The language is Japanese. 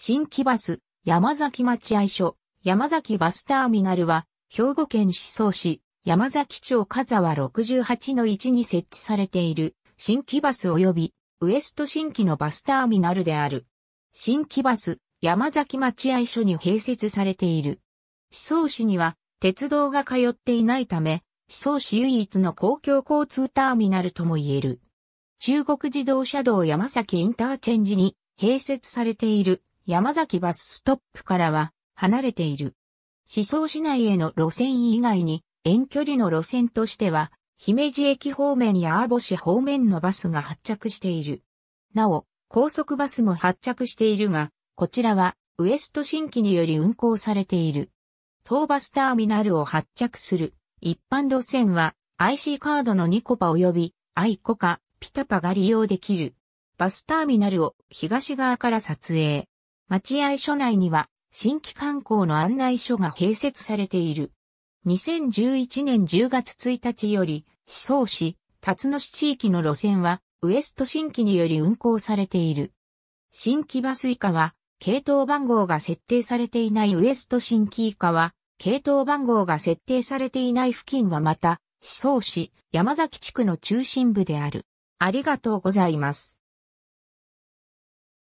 新木バス、山崎待合所、山崎バスターミナルは、兵庫県思想市、山崎町加沢68の1に設置されている、新木バス及び、ウエスト新規のバスターミナルである。新木バス、山崎待合所に併設されている。思想市には、鉄道が通っていないため、思想市唯一の公共交通ターミナルとも言える。中国自動車道山崎インターチェンジに併設されている山崎バスストップからは離れている。思想市内への路線以外に遠距離の路線としては、姫路駅方面や阿保市方面のバスが発着している。なお、高速バスも発着しているが、こちらはウエスト新規により運行されている。東バスターミナルを発着する一般路線は IC カードのニコパ及びアイコカ、ピタパが利用できる。バスターミナルを東側から撮影。待合所内には新規観光の案内所が併設されている。2011年10月1日より、思想市、辰野市地域の路線は、ウエスト新規により運行されている。新規バス以下は、系統番号が設定されていないウエスト新規以下は、系統番号が設定されていない付近はまた、思想市、山崎地区の中心部である。ありがとうございます。